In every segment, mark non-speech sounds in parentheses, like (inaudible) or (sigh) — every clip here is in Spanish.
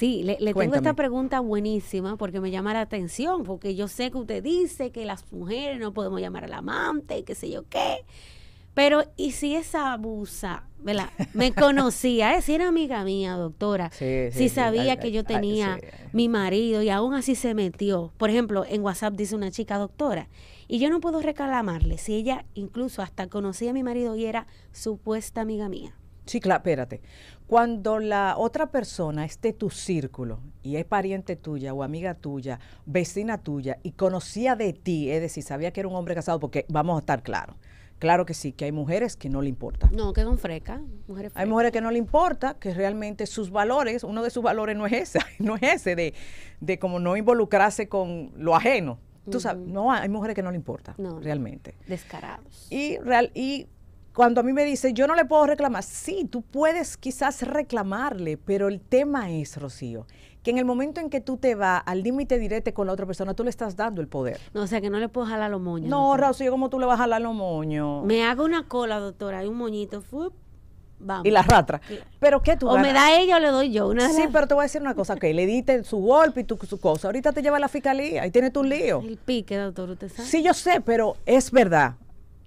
Sí, le, tengo esta pregunta buenísima porque me llama la atención, porque yo sé que usted dice que las mujeres no podemos llamar al amante y qué sé yo qué. Pero, ¿y si esa abusa, ¿verdad? Me (laughs) conocía, ¿eh? si era amiga mía, doctora, si sabía que yo tenía mi marido y aún así se metió. Por ejemplo, en WhatsApp dice una chica, doctora, y yo no puedo reclamarle si ella incluso hasta conocía a mi marido y era supuesta amiga mía. Sí, claro, espérate. Cuando la otra persona esté tu círculo y es pariente tuya o amiga tuya, vecina tuya y conocía de ti, es decir, sabía que era un hombre casado, porque vamos a estar claros. Claro que sí, que hay mujeres que no le importa. No, que son frecas. Hay mujeres que no le importa, que realmente sus valores, uno de sus valores no es ese, (laughs) no es ese de, de como no involucrarse con lo ajeno. Tú sabes, no, hay mujeres que no le importa, realmente. Descarados. Y, real, y cuando a mí me dice, yo no le puedo reclamar, sí, tú puedes quizás reclamarle, pero el tema es, Rocío, que en el momento en que tú te vas al límite directo con la otra persona, tú le estás dando el poder. No, o sea, que no le puedo jalar los moños. No, Rocío, ¿cómo tú le vas a jalar los moños? Me hago una cola, doctora, hay un moñito, Vamos. Y la ratra. Pero ¿qué tú O me da ella o le doy yo una Sí, pero te voy a decir una cosa. que le diste su golpe y tu, su cosa. Ahorita te lleva la fiscalía y tiene tu lío. El pique, doctor, usted sabe. Sí, yo sé, pero es verdad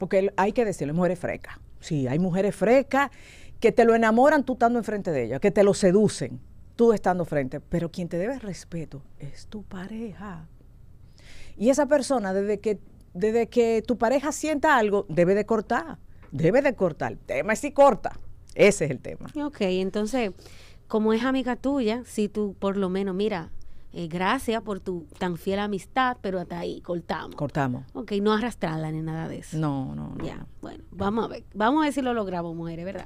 porque hay que decirlo, hay mujeres frecas. Sí, hay mujeres frecas que te lo enamoran tú estando enfrente de ellas, que te lo seducen tú estando frente, pero quien te debe respeto es tu pareja. Y esa persona, desde que, desde que tu pareja sienta algo, debe de cortar, debe de cortar. El tema es si corta, ese es el tema. Ok, entonces, como es amiga tuya, si tú por lo menos, mira, eh, gracias por tu tan fiel amistad, pero hasta ahí, cortamos. Cortamos. Ok, no arrastrarla ni nada de eso. No, no, no. Ya, bueno, vamos a ver, vamos a ver si lo logramos, mujeres, ¿verdad?